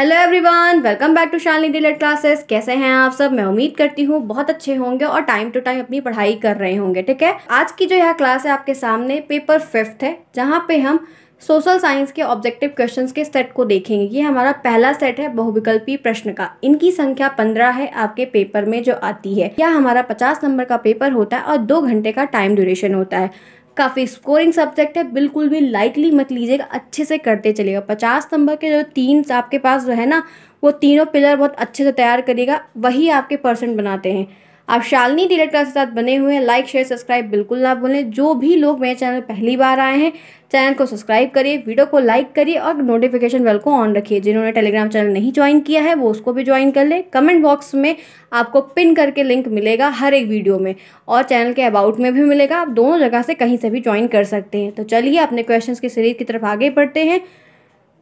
hello everyone welcome back to Shalini delight classes कैसे हैं आप सब मैं उम्मीद करती हूँ बहुत अच्छे होंगे और टाइम टू टाइम अपनी पढ़ाई कर रहे होंगे ठीक है आज की जो यह क्लास है आपके सामने पेपर फिफ्थ है जहाँ पे हम सोशल साइंस के ऑब्जेक्टिव क्वेश्चंस के सेट को देखेंगे ये हमारा पहला सेट है बहुविकल्पी प्रश्न का इनकी संख्या पंद्रह है आपके पेपर में जो आती है यह हमारा पचास नंबर का पेपर होता है और दो घंटे का टाइम ड्यूरेशन होता है काफ़ी स्कोरिंग सब्जेक्ट है बिल्कुल भी लाइटली मत लीजिएगा अच्छे से करते चलेगा पचास नंबर के जो तीन आपके पास जो है ना वो तीनों पिलर बहुत अच्छे से तैयार करिएगा वही आपके परसेंट बनाते हैं आप शालिनी डिलेक्टर क्लास के साथ बने हुए हैं लाइक शेयर सब्सक्राइब बिल्कुल ना भूलें जो भी लोग मेरे चैनल पहली बार आए हैं चैनल को सब्सक्राइब करिए वीडियो को लाइक करिए और नोटिफिकेशन बेल को ऑन रखिए जिन्होंने टेलीग्राम चैनल नहीं ज्वाइन किया है वो उसको भी ज्वाइन कर लें कमेंट बॉक्स में आपको पिन करके लिंक मिलेगा हर एक वीडियो में और चैनल के अबाउट में भी मिलेगा आप दोनों जगह से कहीं से भी ज्वाइन कर सकते हैं तो चलिए अपने क्वेश्चन की सीरीज की तरफ आगे बढ़ते हैं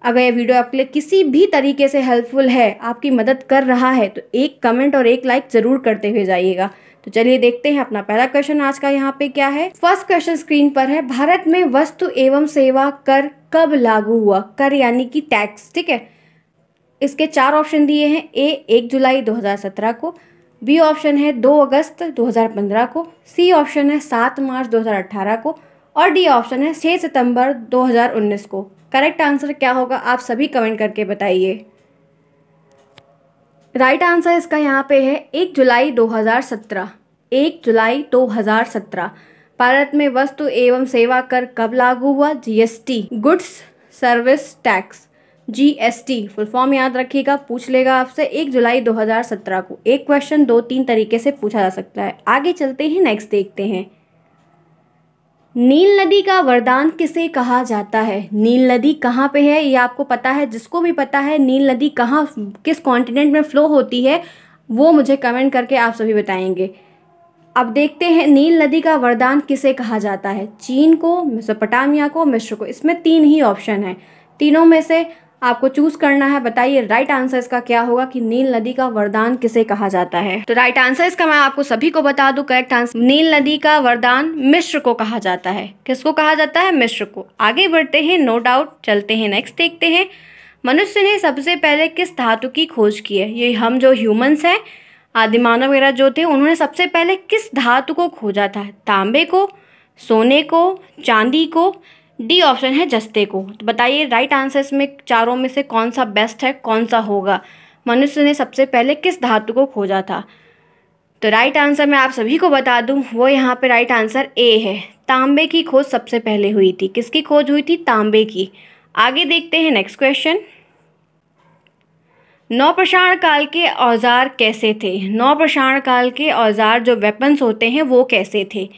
अगर ये वीडियो आपके लिए किसी भी तरीके से हेल्पफुल है आपकी मदद कर रहा है तो एक कमेंट और एक लाइक ज़रूर करते हुए जाइएगा तो चलिए देखते हैं अपना पहला क्वेश्चन आज का यहाँ पे क्या है फर्स्ट क्वेश्चन स्क्रीन पर है भारत में वस्तु एवं सेवा कर कब लागू हुआ कर यानी कि टैक्स ठीक है इसके चार ऑप्शन दिए हैं ए एक जुलाई 2017 को बी ऑप्शन है दो अगस्त 2015 को सी ऑप्शन है सात मार्च 2018 को और डी ऑप्शन है छः सितंबर 2019 को करेक्ट आंसर क्या होगा आप सभी कमेंट करके बताइए राइट आंसर इसका यहाँ पे है एक जुलाई 2017 एक जुलाई 2017 भारत में वस्तु एवं सेवा कर कब लागू हुआ GST goods service tax GST full form याद रखिएगा पूछ लेगा आपसे एक जुलाई 2017 को एक क्वेश्चन दो तीन तरीके से पूछा जा सकता है आगे चलते हैं नेक्स्ट देखते हैं नील नदी का वरदान किसे कहा जाता है नील नदी कहाँ पे है ये आपको पता है जिसको भी पता है नील नदी कहाँ किस कॉन्टिनेंट में फ़्लो होती है वो मुझे कमेंट करके आप सभी बताएंगे अब देखते हैं नील नदी का वरदान किसे कहा जाता है चीन को पटामिया को मिस्र को इसमें तीन ही ऑप्शन है तीनों में से आपको चूज करना है बताइए राइट आंसर इसका क्या होगा कि नील नदी का वरदान किसे कहा जाता है तो राइट आंसर इसका मैं आपको सभी को बता दू करेक्ट आंसर नील नदी का वरदान मिश्र को कहा जाता है किसको कहा जाता है मिश्र को आगे बढ़ते हैं नो डाउट चलते हैं नेक्स्ट देखते हैं मनुष्य ने सबसे पहले किस धातु की खोज की है ये हम जो ह्यूमन्स हैं आदिमानव वगैरह जो थे उन्होंने सबसे पहले किस धातु को खोजा था तांबे को सोने को चांदी को डी ऑप्शन है जस्ते को तो बताइए राइट आंसर इसमें चारों में से कौन सा बेस्ट है कौन सा होगा मनुष्य ने सबसे पहले किस धातु को खोजा था तो राइट आंसर मैं आप सभी को बता दूं वो यहाँ पे राइट आंसर ए है तांबे की खोज सबसे पहले हुई थी किसकी खोज हुई थी तांबे की आगे देखते हैं नेक्स्ट क्वेश्चन नौप्रसारण काल के औजार कैसे थे नौप्रषाण काल के औजार जो वेपन्स होते हैं वो कैसे थे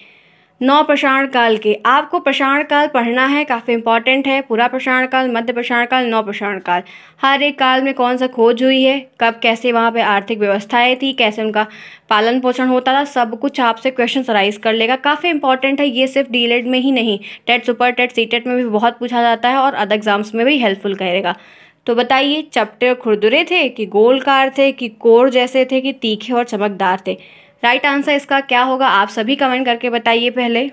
नौ प्रषाण काल के आपको प्रषाण काल पढ़ना है काफ़ी इंपॉर्टेंट है पूरा प्रषाण काल मध्य प्रषाण काल नौ प्रषाण काल हर एक काल में कौन सा खोज हुई है कब कैसे वहाँ पे आर्थिक व्यवस्थाएं थी कैसे उनका पालन पोषण होता था सब कुछ आपसे क्वेश्चन राइज कर लेगा काफ़ी इंपॉर्टेंट है ये सिर्फ डी में ही नहीं TET super TET C TET में भी बहुत पूछा जाता है और अदर एग्जाम्स में भी हेल्पफुल करेगा तो बताइए चपटे और खुरदुरे थे कि गोलकार थे कि कोर जैसे थे कि तीखे और चमकदार थे राइट आंसर इसका क्या होगा आप सभी कमेंट करके बताइए पहले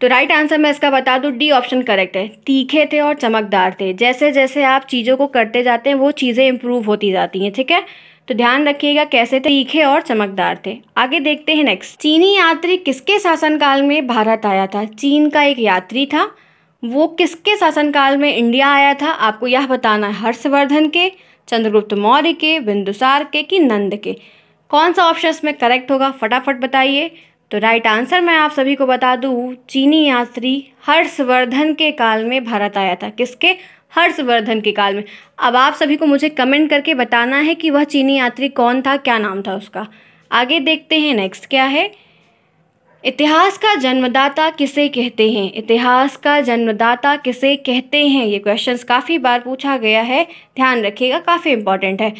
तो राइट आंसर मैं इसका बता दूं डी ऑप्शन करेक्ट है तीखे थे और चमकदार थे जैसे जैसे आप चीज़ों को करते जाते हैं वो चीज़ें इम्प्रूव होती जाती हैं ठीक है तो ध्यान रखिएगा कैसे थे तीखे और चमकदार थे आगे देखते हैं नेक्स्ट चीनी यात्री किसके शासनकाल में भारत आया था चीन का एक यात्री था वो किसके शासनकाल में इंडिया आया था आपको यह बताना है हर्षवर्धन के चंद्रगुप्त मौर्य के बिंदुसार के कि नंद के कौन सा ऑप्शन इसमें करेक्ट होगा फटाफट बताइए तो राइट आंसर मैं आप सभी को बता दूँ चीनी यात्री हर्षवर्धन के काल में भारत आया था किसके हर्षवर्धन के काल में अब आप सभी को मुझे कमेंट करके बताना है कि वह चीनी यात्री कौन था क्या नाम था उसका आगे देखते हैं नेक्स्ट क्या है इतिहास का जन्मदाता किसे कहते हैं इतिहास का जन्मदाता किसे कहते हैं ये क्वेश्चंस काफ़ी बार पूछा गया है ध्यान रखिएगा काफ़ी इंपॉर्टेंट है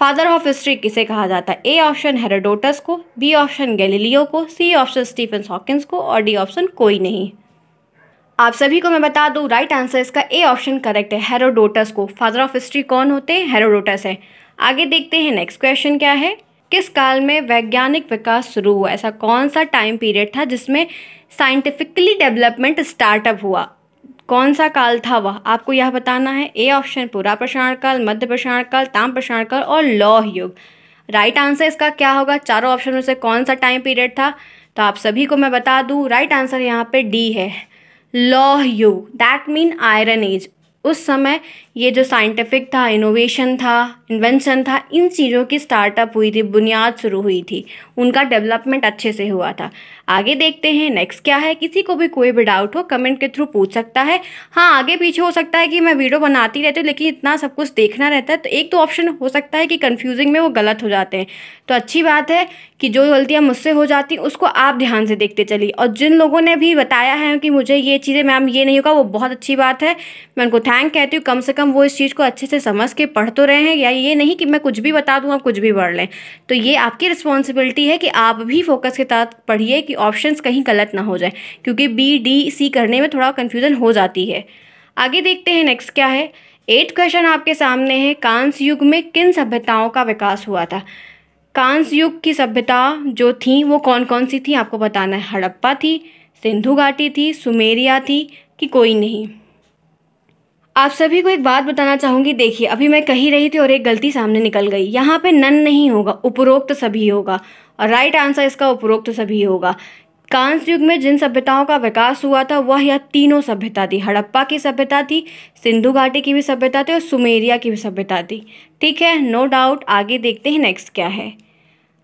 फादर ऑफ हिस्ट्री किसे कहा जाता है ए ऑप्शन हेरोडोटस को बी ऑप्शन गैलीलियो को सी ऑप्शन स्टीफन हॉकिंस को और डी ऑप्शन कोई नहीं आप सभी को मैं बता दूं राइट आंसर इसका ए ऑप्शन करेक्ट है हेरोडोटस को फादर ऑफ हिस्ट्री कौन होते हैं हेरोडोटस है आगे देखते हैं नेक्स्ट क्वेश्चन क्या है किस काल में वैज्ञानिक विकास शुरू हुआ ऐसा कौन सा टाइम पीरियड था जिसमें साइंटिफिकली डेवलपमेंट स्टार्टअप हुआ कौन सा काल था वह आपको यह बताना है ए ऑप्शन पूरा प्रसारण काल मध्य प्रसारण काल ताम प्रसारण काल और लौह युग राइट आंसर इसका क्या होगा चारों ऑप्शन में से कौन सा टाइम पीरियड था तो आप सभी को मैं बता दूं राइट आंसर यहाँ पे डी है लौह युग दैट मीन आयरन एज उस समय ये जो साइंटिफिक था इनोवेशन था इन्वेंशन था इन चीज़ों की स्टार्टअप हुई थी बुनियाद शुरू हुई थी उनका डेवलपमेंट अच्छे से हुआ था आगे देखते हैं नेक्स्ट क्या है किसी को भी कोई भी डाउट हो कमेंट के थ्रू पूछ सकता है हाँ आगे पीछे हो सकता है कि मैं वीडियो बनाती रहती हूँ लेकिन इतना सब कुछ देखना रहता है तो एक तो ऑप्शन हो सकता है कि कन्फ्यूजिंग में वो गलत हो जाते हैं तो अच्छी बात है कि जो गलतियाँ मुझसे हो जाती उसको आप ध्यान से देखते चलिए और जिन लोगों ने भी बताया है कि मुझे ये चीज़ें मैम ये नहीं होगा वो बहुत अच्छी बात है मैं उनको थैंक कहती हूँ कम से कम कम वो इस चीज़ को अच्छे से समझ के पढ़ तो रहे हैं या ये नहीं कि मैं कुछ भी बता दूँ आप कुछ भी पढ़ लें तो ये आपकी रिस्पॉन्सिबिलिटी है कि आप भी फोकस के साथ पढ़िए कि ऑप्शन कहीं गलत ना हो जाए क्योंकि बी डी सी करने में थोड़ा कन्फ्यूज़न हो जाती है आगे देखते हैं नेक्स्ट क्या है एट क्वेश्चन आपके सामने है कांस युग में किन सभ्यताओं का विकास हुआ था कांस युग की सभ्यता जो थी वो कौन कौन सी थी आपको बताना है हड़प्पा थी सिंधु घाटी थी सुमेरिया थी कि कोई नहीं आप सभी को एक बात बताना चाहूंगी देखिए अभी मैं कही रही थी और एक गलती सामने निकल गई यहाँ पे नन नहीं होगा उपरोक्त तो सभी होगा और राइट आंसर इसका उपरोक्त तो सभी होगा कांस युग में जिन सभ्यताओं का विकास हुआ था वह यह तीनों सभ्यता थी हड़प्पा की सभ्यता थी सिंधु घाटी की भी सभ्यता थी और सुमेरिया की भी सभ्यता थी ठीक है नो डाउट आगे देखते हैं नेक्स्ट क्या है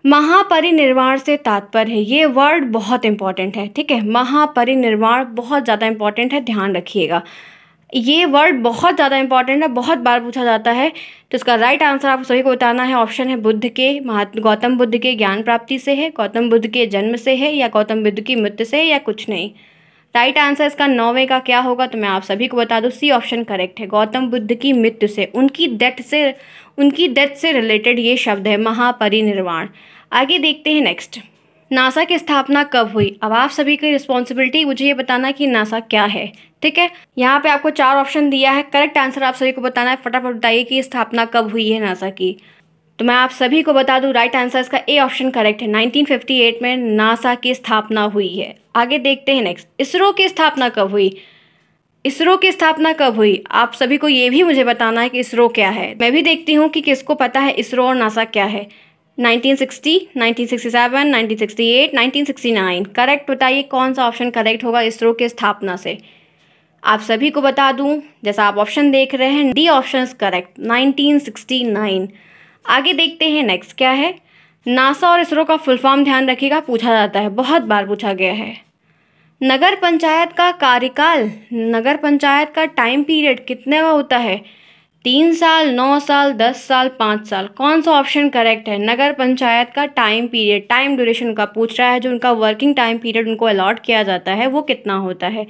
महापरिनिर्वाण से तात्पर्य है ये वर्ड बहुत इंपॉर्टेंट है ठीक है महापरिनिर्वाण बहुत ज़्यादा इंपॉर्टेंट है ध्यान रखिएगा ये वर्ड बहुत ज़्यादा इंपॉर्टेंट है बहुत बार पूछा जाता है तो इसका राइट आंसर आप सभी को बताना है ऑप्शन है बुद्ध के महात्मा गौतम बुद्ध के ज्ञान प्राप्ति से है गौतम बुद्ध के जन्म से है या गौतम बुद्ध की मृत्यु से है या कुछ नहीं राइट आंसर इसका नौवें का क्या होगा तो मैं आप सभी को बता दूँ सी ऑप्शन करेक्ट है गौतम बुद्ध की मृत्यु से उनकी डेथ से उनकी डेथ से रिलेटेड ये शब्द है महापरिनिर्वाण आगे देखते हैं नेक्स्ट नासा की स्थापना कब हुई अब आप सभी की रिस्पॉन्सिबिलिटी मुझे ये बताना कि नासा क्या है ठीक है यहाँ पे आपको चार ऑप्शन दिया है करेक्ट आंसर आप सभी को बताना है फटाफट बताइए कि स्थापना कब हुई है नासा की तो मैं आप सभी को बता दूँ राइट आंसर इसका ए ऑप्शन करेक्ट है 1958 में नासा की स्थापना हुई है आगे देखते हैं नेक्स्ट इसरो की स्थापना कब हुई इसरो की स्थापना कब हुई आप सभी को ये भी मुझे बताना है कि इसरो क्या है मैं भी देखती हूँ कि किसको पता है इसरो और नासा क्या है 1960, 1967, 1968, करेक्ट बताइए कौन सा ऑप्शन करेक्ट होगा इसरो के स्थापना से आप सभी को बता दूं जैसा आप ऑप्शन देख रहे हैं डी ऑप्शन करेक्ट 1969 आगे देखते हैं नेक्स्ट क्या है नासा और इसरो का फुल फॉर्म ध्यान रखिएगा पूछा जाता है बहुत बार पूछा गया है नगर पंचायत का कार्यकाल नगर पंचायत का टाइम पीरियड कितने का होता है तीन साल नौ साल दस साल पाँच साल कौन सा ऑप्शन करेक्ट है नगर पंचायत का टाइम पीरियड टाइम ड्यूरेशन का पूछ रहा है जो उनका वर्किंग टाइम पीरियड उनको अलॉट किया जाता है वो कितना होता है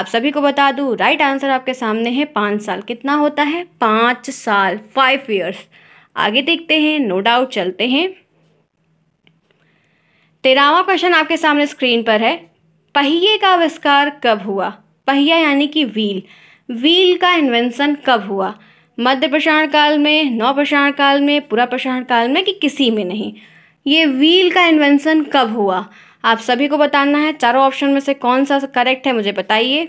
आप सभी को बता दूँ राइट आंसर आपके सामने है पाँच साल कितना होता है पाँच साल फाइव ईयर्स आगे देखते हैं नो डाउट चलते हैं तेरहवा क्वेश्चन आपके सामने स्क्रीन पर है पहिए का आविष्कार कब हुआ पहिया यानी कि व्हील व्हील का इन्वेंशन कब हुआ मध्य प्रसारण काल में नौ प्रसारण काल में पूरा प्रसारण काल में कि किसी में नहीं ये व्हील का इन्वेंशन कब हुआ आप सभी को बताना है चारों ऑप्शन में से कौन सा करेक्ट है मुझे बताइए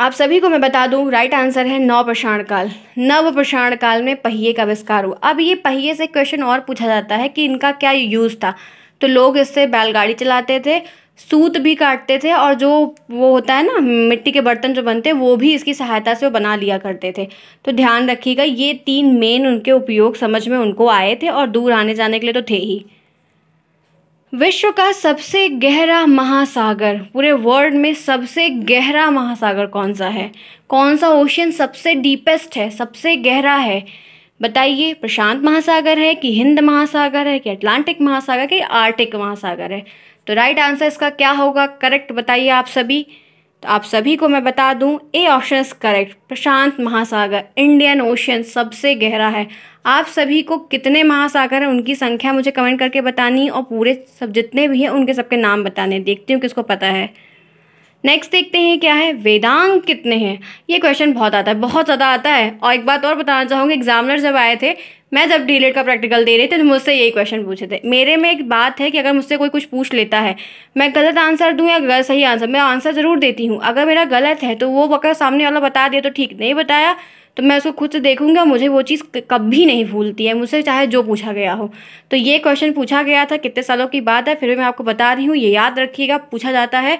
आप सभी को मैं बता दूं राइट आंसर है नौ प्रसारण काल नव प्रसारण काल में पहिए का आविष्कार हुआ अब ये पहिए से क्वेश्चन और पूछा जाता है कि इनका क्या यूज़ था तो लोग इससे बैलगाड़ी चलाते थे सूत भी काटते थे और जो वो होता है ना मिट्टी के बर्तन जो बनते हैं वो भी इसकी सहायता से वो बना लिया करते थे तो ध्यान रखिएगा ये तीन मेन उनके उपयोग समझ में उनको आए थे और दूर आने जाने के लिए तो थे ही विश्व का सबसे गहरा महासागर पूरे वर्ल्ड में सबसे गहरा महासागर कौन सा है कौन सा ओशियन सबसे डीपेस्ट है सबसे गहरा है बताइए प्रशांत महासागर है कि हिंद महासागर है कि अटलांटिक महासागर है कि आर्टिक महासागर है तो राइट आंसर इसका क्या होगा करेक्ट बताइए आप सभी तो आप सभी को मैं बता दूं ए ऑप्शन करेक्ट प्रशांत महासागर इंडियन ओशन सबसे गहरा है आप सभी को कितने महासागर हैं उनकी संख्या मुझे कमेंट करके बतानी और पूरे सब जितने भी हैं उनके सबके नाम बताने देखती हूँ किसको पता है नेक्स्ट देखते हैं क्या है वेदांग कितने हैं ये क्वेश्चन बहुत आता है बहुत ज़्यादा आता है और एक बात और बताना चाहूँगी एग्जामिनर जब आए थे मैं जब डी का प्रैक्टिकल दे रही थी तो मुझसे यही क्वेश्चन पूछे थे मेरे में एक बात है कि अगर मुझसे कोई कुछ पूछ लेता है मैं गलत आंसर दूँ या गलत सही आंसर मैं आंसर ज़रूर देती हूँ अगर मेरा गलत है तो वो अगर सामने वाला बता दिया तो ठीक नहीं बताया तो मैं उसको खुद से देखूंगी और मुझे वो चीज़ कभी नहीं भूलती है मुझसे चाहे जो पूछा गया हो तो ये क्वेश्चन पूछा गया था कितने सालों की बात है फिर भी मैं आपको बता रही हूँ ये याद रखिएगा पूछा जाता है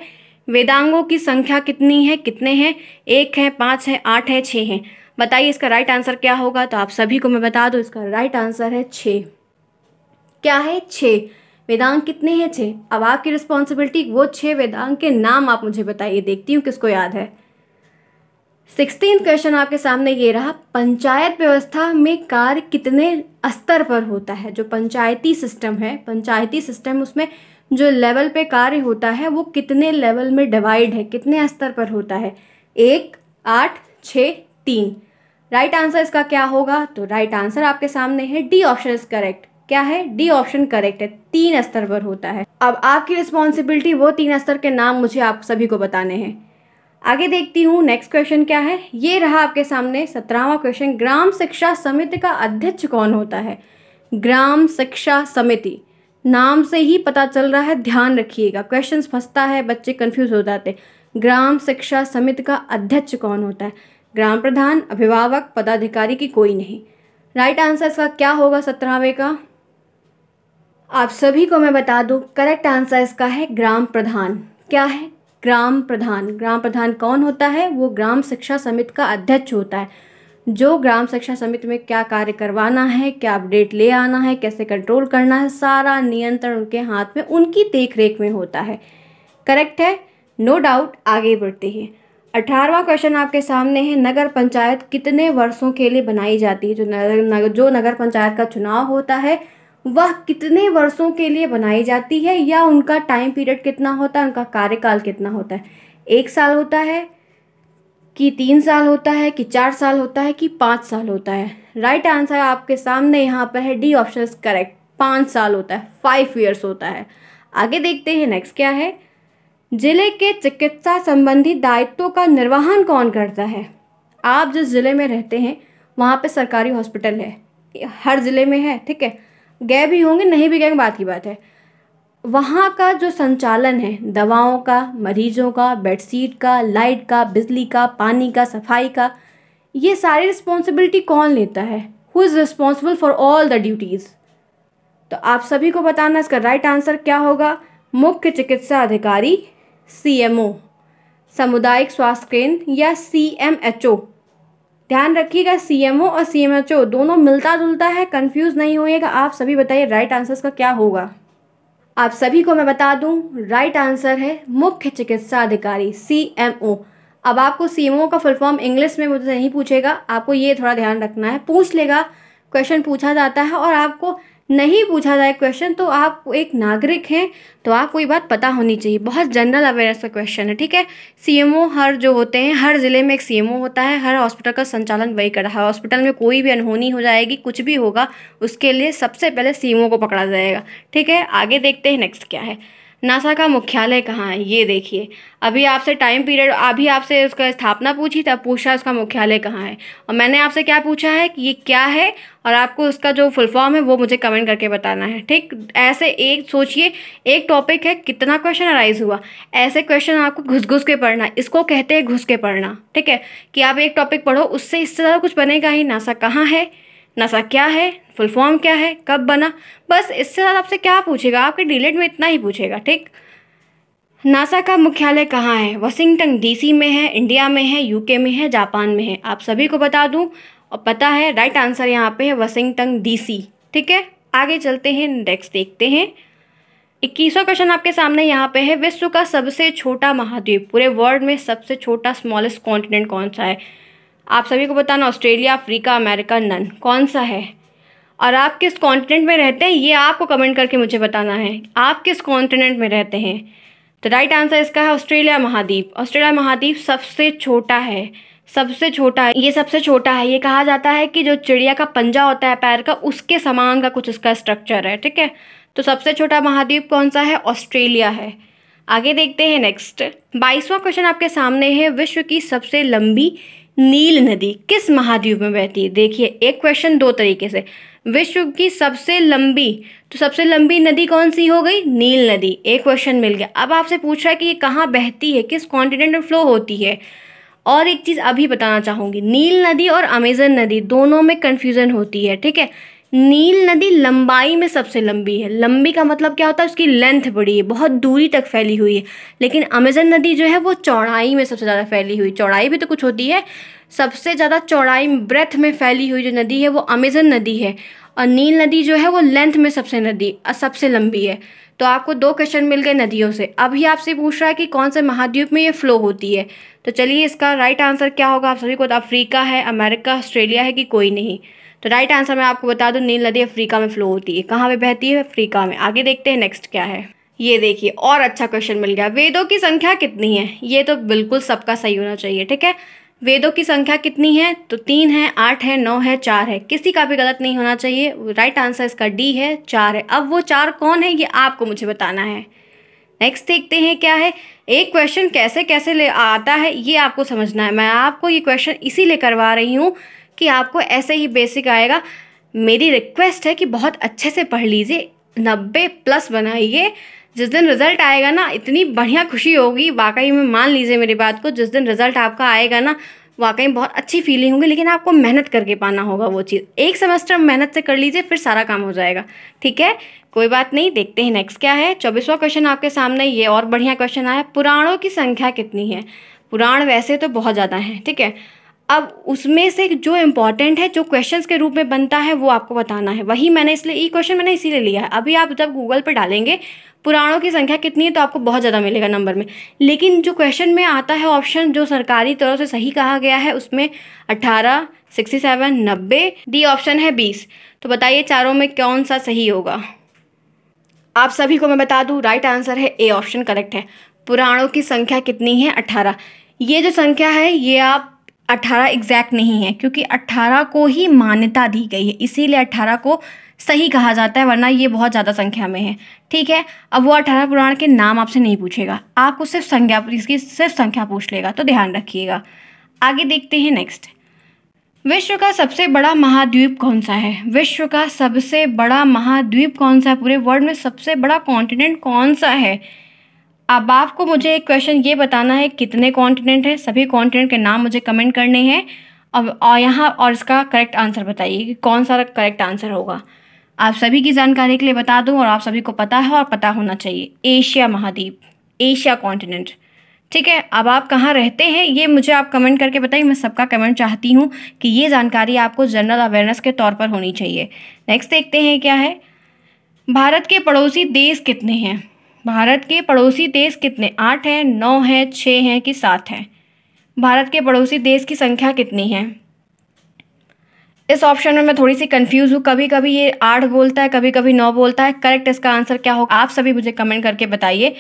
वेदांगों की संख्या कितनी है कितने हैं एक है पाँच है आठ है छः हैं बताइए इसका राइट आंसर क्या होगा तो आप सभी को मैं बता दूँ इसका राइट आंसर है छः क्या है छः वेदांग कितने हैं छः अब आपकी रिस्पॉन्सिबिलिटी वो छः वेदांग के नाम आप मुझे बताइए देखती हूँ किसको याद है सिक्सटीन क्वेश्चन आपके सामने ये रहा पंचायत व्यवस्था में कार्य कितने स्तर पर होता है जो पंचायती सिस्टम है पंचायती सिस्टम उसमें जो लेवल पे कार्य होता है वो कितने लेवल में डिवाइड है कितने स्तर पर होता है एक आठ छ तीन राइट आंसर इसका क्या होगा तो राइट आंसर आपके सामने है डी ऑप्शन इज करेक्ट क्या है डी ऑप्शन करेक्ट है तीन स्तर पर होता है अब आपकी रिस्पॉन्सिबिलिटी वो तीन स्तर के नाम मुझे आप सभी को बताने हैं आगे देखती हूँ नेक्स्ट क्वेश्चन क्या है ये रहा आपके सामने सत्रहवा क्वेश्चन ग्राम शिक्षा समिति का अध्यक्ष कौन होता है ग्राम शिक्षा समिति नाम से ही पता चल रहा है ध्यान रखिएगा क्वेश्चन फंसता है बच्चे कन्फ्यूज हो जाते हैं ग्राम शिक्षा समिति का अध्यक्ष कौन होता है ग्राम प्रधान अभिभावक पदाधिकारी की कोई नहीं राइट आंसर इसका क्या होगा सत्रहवें का आप सभी को मैं बता दूं करेक्ट आंसर इसका है ग्राम प्रधान क्या है ग्राम प्रधान ग्राम प्रधान कौन होता है वो ग्राम शिक्षा समिति का अध्यक्ष होता है जो ग्राम शिक्षा समिति में क्या कार्य करवाना है क्या अपडेट ले आना है कैसे कंट्रोल करना है सारा नियंत्रण उनके हाथ में उनकी देख रेख में होता है करेक्ट है नो no डाउट आगे बढ़ते हैं अठारवा क्वेश्चन आपके सामने है नगर पंचायत कितने वर्षों के लिए बनाई जाती है जो नगर नगर जो नगर पंचायत का चुनाव होता है वह कितने वर्षों के लिए बनाई जाती है या उनका टाइम पीरियड कितना होता है उनका कार्यकाल कितना होता है एक साल होता है कि तीन साल होता है कि चार साल होता है कि पाँच साल होता है राइट right आंसर आपके सामने यहाँ पर है डी ऑप्शन करेक्ट पाँच साल होता है फाइव ईयर्स होता है आगे देखते हैं नेक्स्ट क्या है जिले के चिकित्सा संबंधी दायित्वों का निर्वहन कौन करता है आप जिस ज़िले में रहते हैं वहाँ पर सरकारी हॉस्पिटल है हर ज़िले में है ठीक है गए भी होंगे नहीं भी गए बात की बात है वहाँ का जो संचालन है दवाओं का मरीजों का बेडशीट का लाइट का बिजली का पानी का सफाई का ये सारी रिस्पॉन्सिबिलिटी कौन लेता है who is responsible for all the duties तो आप सभी को बताना इसका राइट आंसर क्या होगा मुख्य चिकित्सा अधिकारी सी एम ओ सामुदायिक स्वास्थ्य केंद्र या सी एम एच ओ ध्यान रखिएगा सी एम ओ और सी एम एच ओ दोनों मिलता जुलता है कन्फ्यूज़ नहीं होएगा आप सभी बताइए राइट आंसर का क्या होगा आप सभी को मैं बता दूं राइट आंसर है मुख्य चिकित्सा अधिकारी सी एम ओ अब आपको सी एम ओ का फुल फॉर्म इंग्लिश में मुझे नहीं पूछेगा आपको ये थोड़ा ध्यान रखना है पूछ लेगा क्वेश्चन पूछा जाता है और आपको नहीं पूछा जाए क्वेश्चन तो आप एक नागरिक हैं तो आप कोई बात पता होनी चाहिए बहुत जनरल अवेयरनेस का क्वेश्चन है ठीक है सीएमओ हर जो होते हैं हर ज़िले में एक सीएमओ होता है हर हॉस्पिटल का संचालन वही कर रहा है हॉस्पिटल में कोई भी अनहोनी हो जाएगी कुछ भी होगा उसके लिए सबसे पहले सीएमओ को पकड़ा जाएगा ठीक है आगे देखते हैं नेक्स्ट क्या है नासा का मुख्यालय कहाँ है ये देखिए अभी आपसे टाइम पीरियड अभी आपसे उसका स्थापना पूछी तब पूछा उसका मुख्यालय कहाँ है और मैंने आपसे क्या पूछा है कि ये क्या है और आपको उसका जो फुल फॉर्म है वो मुझे कमेंट करके बताना है ठीक ऐसे एक सोचिए एक टॉपिक है कितना क्वेश्चन अराइज हुआ ऐसे क्वेश्चन आपको घुस घुस के पढ़ना इसको कहते हैं घुस के पढ़ना ठीक है कि आप एक टॉपिक पढ़ो उससे इससे ज़्यादा कुछ बनेगा ही नासा कहाँ है नासा क्या है फुल फॉर्म क्या है कब बना बस इससे ज़्यादा आपसे क्या पूछेगा आपके डिलेट में इतना ही पूछेगा ठीक नासा का मुख्यालय कहाँ है वाशिंगटन डीसी में है इंडिया में है यूके में है जापान में है आप सभी को बता दूं और पता है राइट आंसर यहाँ पे है वाशिंगटन डीसी ठीक है आगे चलते हैं नेक्स्ट देखते हैं इक्कीसवा क्वेश्चन आपके सामने यहाँ पे है विश्व का सबसे छोटा महाद्वीप पूरे वर्ल्ड में सबसे छोटा स्मॉलेस्ट कॉन्टिनेंट कौन सा है आप सभी को बताना ऑस्ट्रेलिया अफ्रीका अमेरिका नन कौन सा है और आप किस कॉन्टिनेंट में रहते हैं ये आपको कमेंट करके मुझे बताना है आप किस कॉन्टिनेंट में रहते हैं तो राइट आंसर इसका है ऑस्ट्रेलिया महाद्वीप ऑस्ट्रेलिया महाद्वीप सबसे छोटा है सबसे छोटा है ये सबसे छोटा है ये कहा जाता है कि जो चिड़िया का पंजा होता है पैर का उसके समान का कुछ इसका स्ट्रक्चर है ठीक है तो सबसे छोटा महाद्वीप कौन सा है ऑस्ट्रेलिया है आगे देखते हैं नेक्स्ट बाईसवां क्वेश्चन आपके सामने है विश्व की सबसे लंबी नील नदी किस महाद्वीप में बहती है देखिए एक क्वेश्चन दो तरीके से विश्व की सबसे लंबी तो सबसे लंबी नदी कौन सी हो गई नील नदी एक क्वेश्चन मिल गया अब आपसे पूछ रहा है कि ये कहाँ बहती है किस कॉन्टिनेंट में फ्लो होती है और एक चीज़ अभी बताना चाहूँगी नील नदी और अमेजन नदी दोनों में कन्फ्यूज़न होती है ठीक है नील नदी लंबाई में सबसे लंबी है लंबी का मतलब क्या होता है उसकी लेंथ बड़ी है बहुत दूरी तक फैली हुई है लेकिन अमेजन नदी जो है वो चौड़ाई में सबसे ज़्यादा फैली हुई चौड़ाई भी तो कुछ होती है सबसे ज़्यादा चौड़ाई ब्रेथ में फैली हुई जो नदी है वो अमेजन नदी है और नील नदी जो है वो लेंथ में सबसे नदी सबसे लंबी है तो आपको दो क्वेश्चन मिल गए नदियों से अभी आपसे पूछ रहा है कि कौन से महाद्वीप में ये फ़्लो होती है तो चलिए इसका राइट आंसर क्या होगा आप सभी को तो अफ्रीका है अमेरिका ऑस्ट्रेलिया है कि कोई नहीं तो राइट आंसर मैं आपको बता दूँ नील नदी अफ्रीका में फ्लो होती है कहाँ पर बहती है अफ्रीका में आगे देखते हैं नेक्स्ट क्या है ये देखिए और अच्छा क्वेश्चन मिल गया वेदों की संख्या कितनी है ये तो बिल्कुल सबका सही होना चाहिए ठीक है वेदों की संख्या कितनी है तो तीन है आठ है नौ है चार है किसी का भी गलत नहीं होना चाहिए राइट आंसर इसका डी है चार है अब वो चार कौन है ये आपको मुझे बताना है नेक्स्ट देखते हैं क्या है एक क्वेश्चन कैसे कैसे ले आता है ये आपको समझना है मैं आपको ये क्वेश्चन इसीलिए करवा रही हूँ कि आपको ऐसे ही बेसिक आएगा मेरी रिक्वेस्ट है कि बहुत अच्छे से पढ़ लीजिए नब्बे प्लस बनाइए जिस दिन रिज़ल्ट आएगा ना इतनी बढ़िया खुशी होगी वाकई में मान लीजिए मेरी बात को जिस दिन रिज़ल्ट आपका आएगा ना वाकई बहुत अच्छी फीलिंग होगी लेकिन आपको मेहनत करके पाना होगा वो चीज़ एक सेमेस्टर मेहनत से कर लीजिए फिर सारा काम हो जाएगा ठीक है कोई बात नहीं देखते हैं नेक्स्ट क्या है चौबीसवा क्वेश्चन आपके सामने ये और बढ़िया क्वेश्चन आया पुराणों की संख्या कितनी है पुराण वैसे तो बहुत ज़्यादा हैं ठीक है अब उसमें से जो इम्पॉर्टेंट है जो क्वेश्चंस के रूप में बनता है वो आपको बताना है वही मैंने इसलिए ई क्वेश्चन मैंने इसीलिए लिया है अभी आप जब गूगल पर डालेंगे पुराणों की संख्या कितनी है तो आपको बहुत ज़्यादा मिलेगा नंबर में लेकिन जो क्वेश्चन में आता है ऑप्शन जो सरकारी तरफ से सही कहा गया है उसमें अट्ठारह सिक्सटी सेवन नब्बे डी ऑप्शन है बीस तो बताइए चारों में कौन सा सही होगा आप सभी को मैं बता दूँ राइट आंसर है ए ऑप्शन करेक्ट है पुराणों की संख्या कितनी है अट्ठारह ये जो संख्या है ये आप अट्ठारह एग्जैक्ट नहीं है क्योंकि अट्ठारह को ही मान्यता दी गई है इसीलिए अट्ठारह को सही कहा जाता है वरना ये बहुत ज़्यादा संख्या में है ठीक है अब वो अठारह पुराण के नाम आपसे नहीं पूछेगा आपको सिर्फ संख्या इसकी सिर्फ संख्या पूछ लेगा तो ध्यान रखिएगा आगे देखते हैं नेक्स्ट विश्व का सबसे बड़ा महाद्वीप कौन सा है विश्व का सबसे बड़ा महाद्वीप कौन सा है पूरे वर्ल्ड में सबसे बड़ा कॉन्टिनेंट कौन सा है अब आपको मुझे एक क्वेश्चन ये बताना है कितने कॉन्टिनेंट हैं सभी कॉन्टिनेंट के नाम मुझे कमेंट करने हैं अब और यहाँ और इसका करेक्ट आंसर बताइए कि कौन सा करेक्ट आंसर होगा आप सभी की जानकारी के लिए बता दूं और आप सभी को पता है और पता होना चाहिए एशिया महाद्वीप एशिया कॉन्टिनेंट ठीक है अब आप कहाँ रहते हैं ये मुझे आप कमेंट करके बताइए मैं सबका कमेंट चाहती हूँ कि ये जानकारी आपको जनरल अवेयरनेस के तौर पर होनी चाहिए नेक्स्ट देखते हैं क्या है भारत के पड़ोसी देश कितने हैं भारत के पड़ोसी देश कितने आठ हैं नौ हैं छः हैं कि सात हैं भारत के पड़ोसी देश की संख्या कितनी है इस ऑप्शन में मैं थोड़ी सी कंफ्यूज हूँ कभी कभी ये आठ बोलता है कभी कभी नौ बोलता है करेक्ट इसका आंसर क्या होगा आप सभी मुझे कमेंट करके बताइए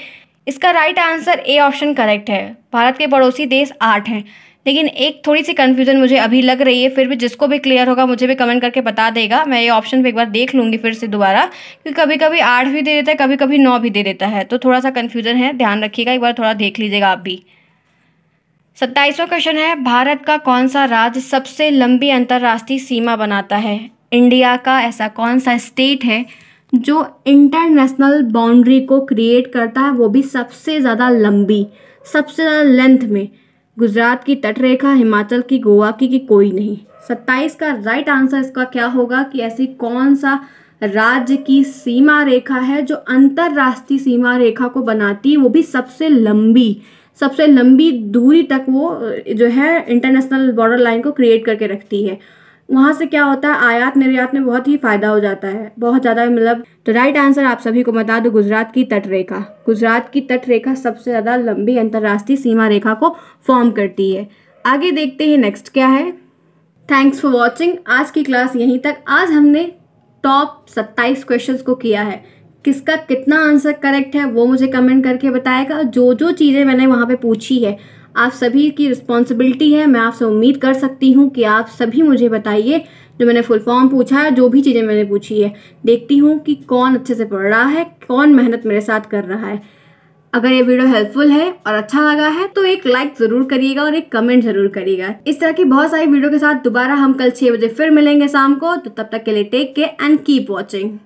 इसका right answer A option correct है भारत के पड़ोसी देश आठ हैं लेकिन एक थोड़ी सी कन्फ्यूज़न मुझे अभी लग रही है फिर भी जिसको भी क्लियर होगा मुझे भी कमेंट करके बता देगा मैं ये ऑप्शन पर एक बार देख लूँगी फिर से दोबारा क्योंकि कभी कभी आठ भी दे देता है कभी कभी नौ भी दे देता है तो थोड़ा सा कन्फ्यूज़न है ध्यान रखिएगा एक बार थोड़ा देख लीजिएगा आप भी सत्ताईसवां क्वेश्चन है भारत का कौन सा राज्य सबसे लंबी अंतर्राष्ट्रीय सीमा बनाता है इंडिया का ऐसा कौन सा स्टेट है जो इंटरनेशनल बाउंड्री को क्रिएट करता है वो भी सबसे ज़्यादा लंबी सबसे ज़्यादा लेंथ में गुजरात की तटरेखा हिमाचल की गोवा की कि कोई नहीं सत्ताईस का राइट आंसर इसका क्या होगा कि ऐसी कौन सा राज्य की सीमा रेखा है जो अंतर्राष्ट्रीय सीमा रेखा को बनाती है वो भी सबसे लंबी सबसे लंबी दूरी तक वो जो है इंटरनेशनल बॉर्डर लाइन को क्रिएट करके रखती है वहाँ से क्या होता है आयात निर्यात में बहुत ही फ़ायदा हो जाता है बहुत ज़्यादा मतलब तो राइट आंसर आप सभी को बता दो गुजरात की तटरेखा गुजरात की तटरेखा सबसे ज़्यादा लंबी अंतर्राष्ट्रीय सीमा रेखा को फॉर्म करती है आगे देखते हैं नेक्स्ट क्या है थैंक्स फॉर वॉचिंग आज की क्लास यहीं तक आज हमने टॉप सत्ताईस क्वेश्चन को किया है किसका कितना आंसर करेक्ट है वो मुझे कमेंट करके बताएगा जो जो चीज़ें मैंने वहाँ पे पूछी है आप सभी की रिस्पॉन्सिबिलिटी है मैं आपसे उम्मीद कर सकती हूँ कि आप सभी मुझे बताइए जो मैंने फुल फॉर्म पूछा है जो भी चीज़ें मैंने पूछी है देखती हूँ कि कौन अच्छे से पढ़ रहा है कौन मेहनत मेरे साथ कर रहा है अगर ये वीडियो हेल्पफुल है और अच्छा लगा है तो एक लाइक जरूर करिएगा और एक कमेंट जरूर करिएगा इस तरह की बहुत सारी वीडियो के साथ दोबारा हम कल छः बजे फिर मिलेंगे शाम को तो तब तक के लिए take care and keep watching